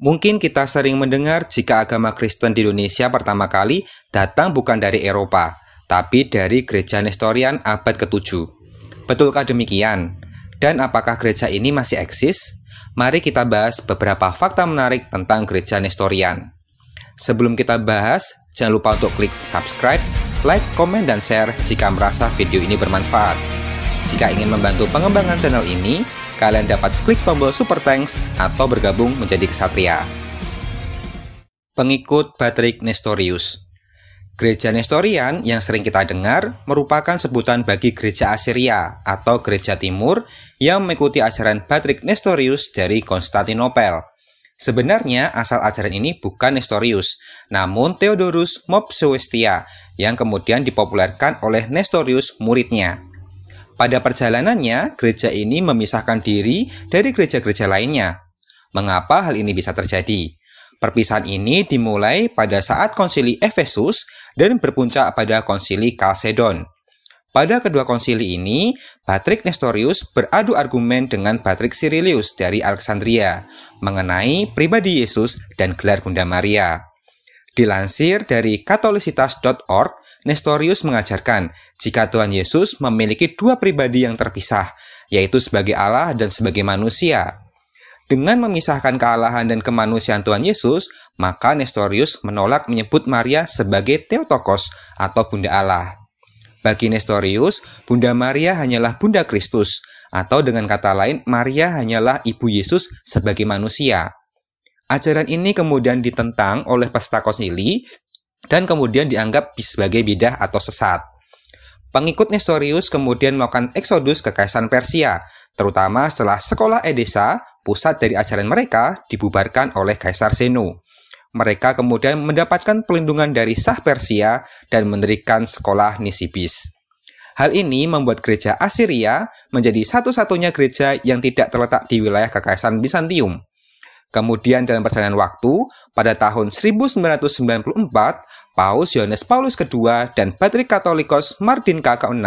Mungkin kita sering mendengar jika agama Kristen di Indonesia pertama kali datang bukan dari Eropa, tapi dari gereja Nestorian abad ke-7. Betulkah demikian? Dan apakah gereja ini masih eksis? Mari kita bahas beberapa fakta menarik tentang gereja Nestorian. Sebelum kita bahas, jangan lupa untuk klik subscribe, like, komen, dan share jika merasa video ini bermanfaat. Jika ingin membantu pengembangan channel ini, kalian dapat klik tombol Super Thanks atau bergabung menjadi kesatria. Pengikut Patrick Nestorius Gereja Nestorian yang sering kita dengar merupakan sebutan bagi gereja Assyria atau gereja timur yang mengikuti ajaran Patrick Nestorius dari Konstantinopel. Sebenarnya asal ajaran ini bukan Nestorius, namun Theodorus Mopsuestia yang kemudian dipopulerkan oleh Nestorius muridnya. Pada perjalanannya, gereja ini memisahkan diri dari gereja-gereja lainnya. Mengapa hal ini bisa terjadi? Perpisahan ini dimulai pada saat konsili Efesus dan berpuncak pada konsili Kalsedon. Pada kedua konsili ini, Patrick Nestorius beradu argumen dengan Patrick Sirilius dari Alexandria mengenai pribadi Yesus dan gelar Bunda Maria. Dilansir dari katolisitas.org, Nestorius mengajarkan jika Tuhan Yesus memiliki dua pribadi yang terpisah, yaitu sebagai Allah dan sebagai manusia. Dengan memisahkan kealahan dan kemanusiaan Tuhan Yesus, maka Nestorius menolak menyebut Maria sebagai Theotokos atau Bunda Allah. Bagi Nestorius, Bunda Maria hanyalah Bunda Kristus, atau dengan kata lain, Maria hanyalah Ibu Yesus sebagai manusia. Ajaran ini kemudian ditentang oleh peserta konsili dan kemudian dianggap sebagai bidah atau sesat. Pengikut Nestorius kemudian melakukan eksodus ke Kaisan Persia, terutama setelah sekolah Edesa, pusat dari ajaran mereka, dibubarkan oleh Kaisar Zeno. Mereka kemudian mendapatkan pelindungan dari Sah Persia dan mendirikan sekolah Nisibis. Hal ini membuat gereja Assyria menjadi satu-satunya gereja yang tidak terletak di wilayah Kekaisaran Bizantium. Kemudian dalam perjalanan waktu, pada tahun 1994, Paus Yohanes Paulus II dan Patrik Katolikos Martin kk 6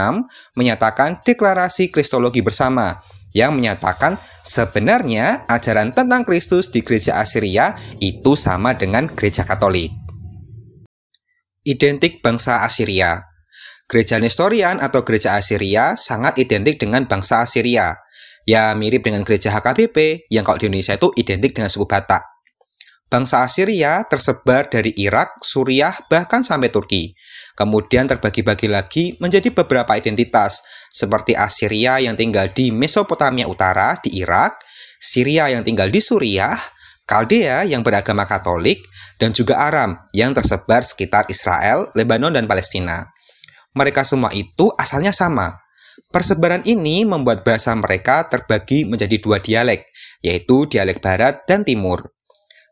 menyatakan deklarasi kristologi bersama yang menyatakan sebenarnya ajaran tentang Kristus di gereja Assyria itu sama dengan gereja Katolik. Identik bangsa Assyria Gereja Nestorian atau gereja Assyria sangat identik dengan bangsa Assyria. Ya mirip dengan gereja HKBP yang kalau di Indonesia itu identik dengan suku Batak. Bangsa Assyria tersebar dari Irak, Suriah, bahkan sampai Turki. Kemudian terbagi-bagi lagi menjadi beberapa identitas, seperti Assyria yang tinggal di Mesopotamia Utara di Irak, Syria yang tinggal di Suriah, Kaldea yang beragama Katolik, dan juga Aram yang tersebar sekitar Israel, Lebanon, dan Palestina. Mereka semua itu asalnya sama, Persebaran ini membuat bahasa mereka terbagi menjadi dua dialek, yaitu dialek barat dan timur.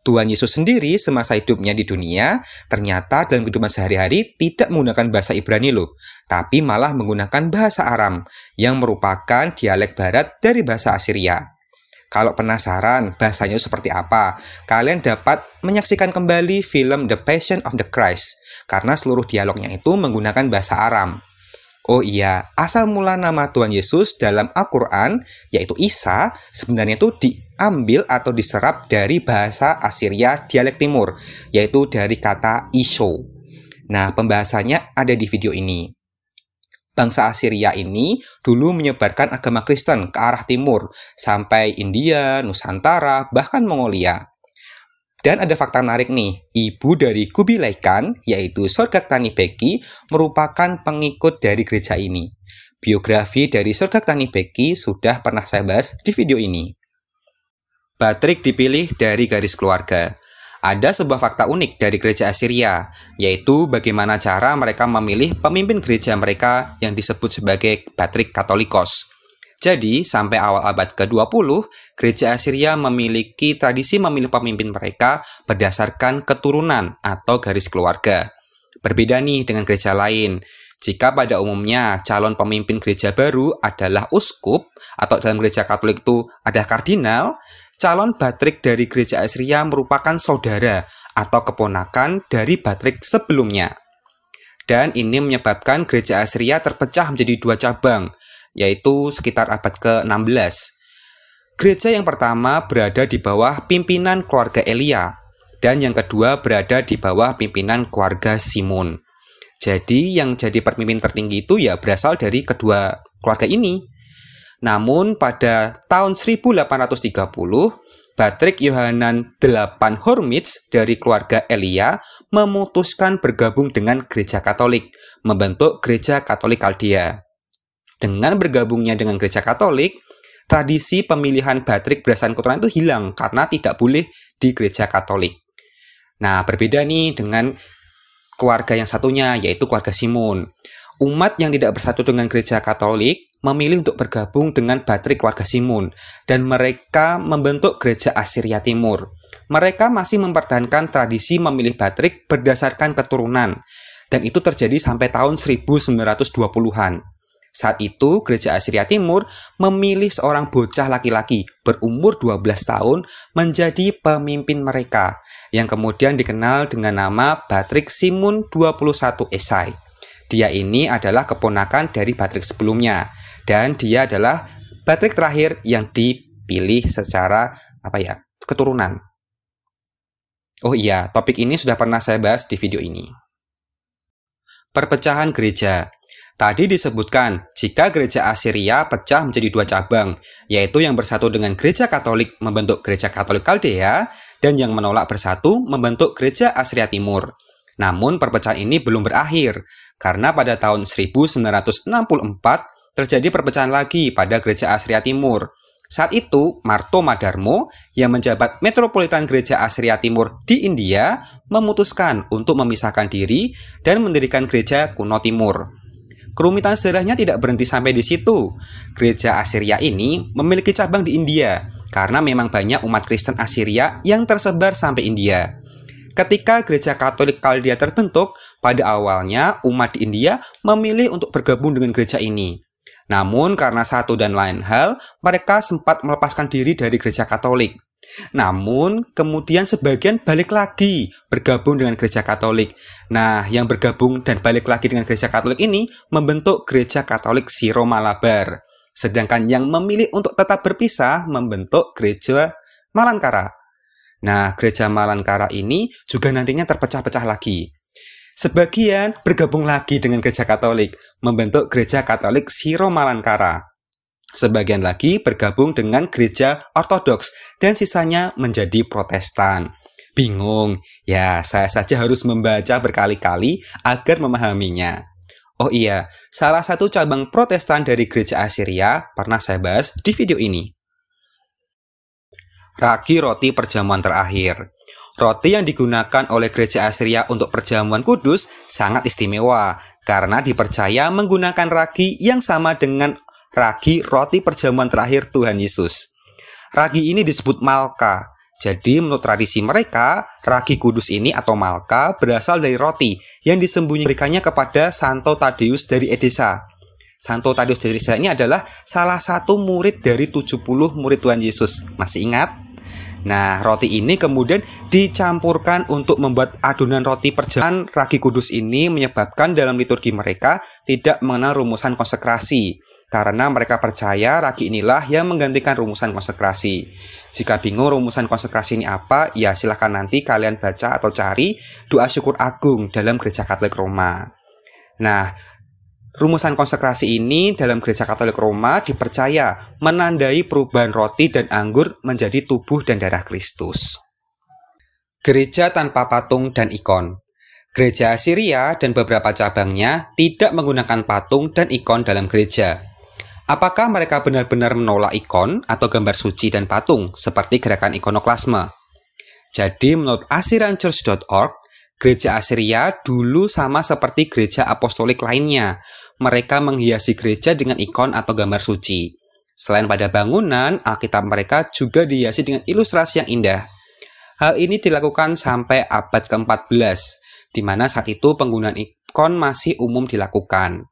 Tuhan Yesus sendiri semasa hidupnya di dunia ternyata dalam kehidupan sehari-hari tidak menggunakan bahasa Ibrani loh, tapi malah menggunakan bahasa Aram yang merupakan dialek barat dari bahasa Assyria. Kalau penasaran bahasanya seperti apa, kalian dapat menyaksikan kembali film The Passion of the Christ karena seluruh dialognya itu menggunakan bahasa Aram. Oh iya, asal mula nama Tuhan Yesus dalam Al-Quran, yaitu Isa, sebenarnya itu diambil atau diserap dari bahasa Assyria dialek timur, yaitu dari kata Isho. Nah, pembahasannya ada di video ini. Bangsa Assyria ini dulu menyebarkan agama Kristen ke arah timur, sampai India, Nusantara, bahkan Mongolia. Dan ada fakta menarik nih, ibu dari Kubilai Khan, yaitu Sorgak Beki, merupakan pengikut dari gereja ini. Biografi dari Sorgak Beki sudah pernah saya bahas di video ini. Patrick dipilih dari garis keluarga. Ada sebuah fakta unik dari gereja Assyria, yaitu bagaimana cara mereka memilih pemimpin gereja mereka yang disebut sebagai Patrick Katolikos. Jadi, sampai awal abad ke-20, gereja Assyria memiliki tradisi memilih pemimpin mereka berdasarkan keturunan atau garis keluarga. Berbeda nih dengan gereja lain. Jika pada umumnya calon pemimpin gereja baru adalah uskup atau dalam gereja Katolik itu ada kardinal, calon batrik dari gereja Assyria merupakan saudara atau keponakan dari batrik sebelumnya. Dan ini menyebabkan gereja Assyria terpecah menjadi dua cabang, yaitu sekitar abad ke-16. Gereja yang pertama berada di bawah pimpinan keluarga Elia dan yang kedua berada di bawah pimpinan keluarga Simon. Jadi yang jadi pemimpin tertinggi itu ya berasal dari kedua keluarga ini. Namun pada tahun 1830, Patrick Yohanan VIII Hormits dari keluarga Elia memutuskan bergabung dengan gereja Katolik, membentuk gereja Katolik Kaldia. Dengan bergabungnya dengan gereja Katolik, tradisi pemilihan batrik berdasarkan keturunan itu hilang karena tidak boleh di gereja Katolik. Nah, berbeda nih dengan keluarga yang satunya, yaitu keluarga Simon. Umat yang tidak bersatu dengan gereja Katolik memilih untuk bergabung dengan batrik keluarga Simon, dan mereka membentuk gereja Asiria Timur. Mereka masih mempertahankan tradisi memilih batrik berdasarkan keturunan, dan itu terjadi sampai tahun 1920-an. Saat itu, gereja Asia Timur memilih seorang bocah laki-laki berumur 12 tahun menjadi pemimpin mereka, yang kemudian dikenal dengan nama Patrick Simon 21 Esai. Dia ini adalah keponakan dari Patrick sebelumnya, dan dia adalah Patrick terakhir yang dipilih secara apa ya keturunan. Oh iya, topik ini sudah pernah saya bahas di video ini. Perpecahan gereja Tadi disebutkan, jika gereja Assyria pecah menjadi dua cabang, yaitu yang bersatu dengan gereja Katolik membentuk gereja Katolik Kaldea, dan yang menolak bersatu membentuk gereja Assyria Timur. Namun perpecahan ini belum berakhir, karena pada tahun 1964 terjadi perpecahan lagi pada gereja Assyria Timur. Saat itu, Marto Madarmo yang menjabat Metropolitan Gereja Assyria Timur di India memutuskan untuk memisahkan diri dan mendirikan gereja kuno timur. Kerumitan sejarahnya tidak berhenti sampai di situ. Gereja Assyria ini memiliki cabang di India karena memang banyak umat Kristen Assyria yang tersebar sampai India. Ketika gereja Katolik Kaldia terbentuk, pada awalnya umat di India memilih untuk bergabung dengan gereja ini. Namun karena satu dan lain hal, mereka sempat melepaskan diri dari gereja Katolik. Namun, kemudian sebagian balik lagi bergabung dengan gereja Katolik. Nah, yang bergabung dan balik lagi dengan gereja Katolik ini membentuk gereja Katolik Siro Malabar. Sedangkan yang memilih untuk tetap berpisah membentuk gereja Malankara. Nah, gereja Malankara ini juga nantinya terpecah-pecah lagi. Sebagian bergabung lagi dengan gereja Katolik, membentuk gereja Katolik Siro Malankara. Sebagian lagi bergabung dengan gereja Ortodoks dan sisanya menjadi Protestan. Bingung? Ya, saya saja harus membaca berkali-kali agar memahaminya. Oh iya, salah satu cabang Protestan dari gereja Assyria pernah saya bahas di video ini. Ragi roti perjamuan terakhir. Roti yang digunakan oleh gereja Asria untuk perjamuan kudus sangat istimewa karena dipercaya menggunakan ragi yang sama dengan ragi roti perjamuan terakhir Tuhan Yesus. Ragi ini disebut Malka. Jadi menurut tradisi mereka, ragi kudus ini atau Malka berasal dari roti yang disembunyikannya kepada Santo Tadius dari Edesa. Santo Tadius dari Edesa ini adalah salah satu murid dari 70 murid Tuhan Yesus. Masih ingat? Nah, roti ini kemudian dicampurkan untuk membuat adonan roti perjalanan ragi kudus ini menyebabkan dalam liturgi mereka tidak mengenal rumusan konsekrasi karena mereka percaya ragi inilah yang menggantikan rumusan konsekrasi. Jika bingung rumusan konsekrasi ini apa, ya silahkan nanti kalian baca atau cari doa syukur agung dalam gereja Katolik Roma. Nah, Rumusan konsekrasi ini dalam gereja Katolik Roma dipercaya menandai perubahan roti dan anggur menjadi tubuh dan darah Kristus. Gereja tanpa patung dan ikon Gereja Syria dan beberapa cabangnya tidak menggunakan patung dan ikon dalam gereja. Apakah mereka benar-benar menolak ikon atau gambar suci dan patung seperti gerakan ikonoklasme? Jadi menurut asiranchurch.org, Gereja Assyria dulu sama seperti gereja apostolik lainnya. Mereka menghiasi gereja dengan ikon atau gambar suci. Selain pada bangunan, Alkitab mereka juga dihiasi dengan ilustrasi yang indah. Hal ini dilakukan sampai abad ke-14, di mana saat itu penggunaan ikon masih umum dilakukan.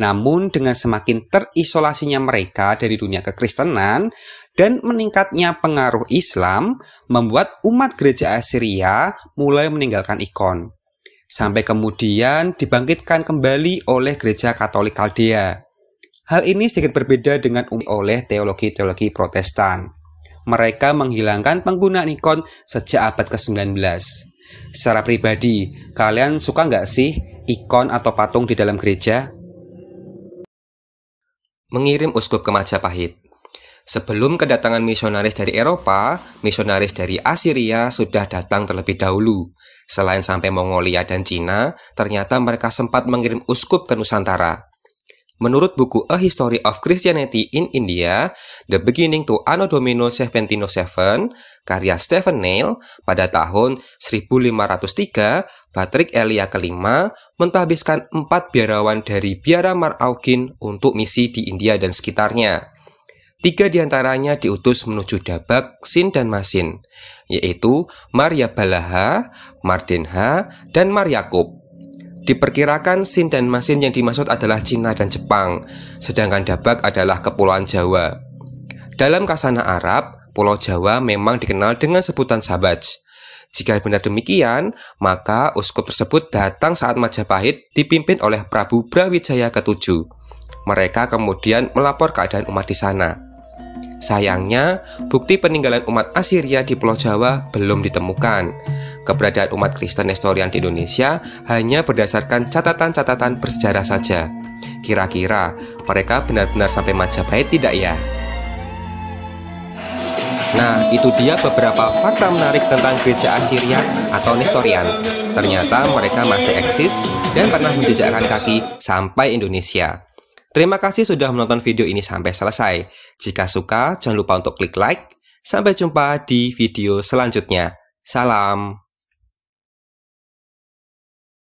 Namun, dengan semakin terisolasinya mereka dari dunia kekristenan, dan meningkatnya pengaruh Islam membuat umat gereja Assyria mulai meninggalkan ikon. Sampai kemudian dibangkitkan kembali oleh gereja Katolik Kaldea. Hal ini sedikit berbeda dengan um, oleh teologi-teologi protestan. Mereka menghilangkan penggunaan ikon sejak abad ke-19. Secara pribadi, kalian suka nggak sih ikon atau patung di dalam gereja? Mengirim uskup ke Majapahit Sebelum kedatangan misionaris dari Eropa, misionaris dari Assyria sudah datang terlebih dahulu. Selain sampai Mongolia dan Cina, ternyata mereka sempat mengirim uskup ke Nusantara. Menurut buku A History of Christianity in India, The Beginning to Anno Domino 1707, karya Stephen Neal, pada tahun 1503, Patrick Elia kelima mentahbiskan empat biarawan dari Biara Mar Augin untuk misi di India dan sekitarnya. Tiga diantaranya diutus menuju Dabak, Sin, dan Masin, yaitu Maria Balaha, Mardenha, dan Maryakub. Diperkirakan Sin dan Masin yang dimaksud adalah Cina dan Jepang, sedangkan Dabak adalah kepulauan Jawa. Dalam kasana Arab, Pulau Jawa memang dikenal dengan sebutan Sabaj. Jika benar demikian, maka uskup tersebut datang saat Majapahit dipimpin oleh Prabu Brawijaya ketujuh. Mereka kemudian melapor keadaan umat di sana. Sayangnya, bukti peninggalan umat Assyria di Pulau Jawa belum ditemukan. Keberadaan umat Kristen Nestorian di Indonesia hanya berdasarkan catatan-catatan bersejarah saja. Kira-kira mereka benar-benar sampai Majapahit tidak ya? Nah, itu dia beberapa fakta menarik tentang gereja Assyria atau Nestorian. Ternyata mereka masih eksis dan pernah menjejakkan kaki sampai Indonesia. Terima kasih sudah menonton video ini sampai selesai. Jika suka, jangan lupa untuk klik like. Sampai jumpa di video selanjutnya. Salam.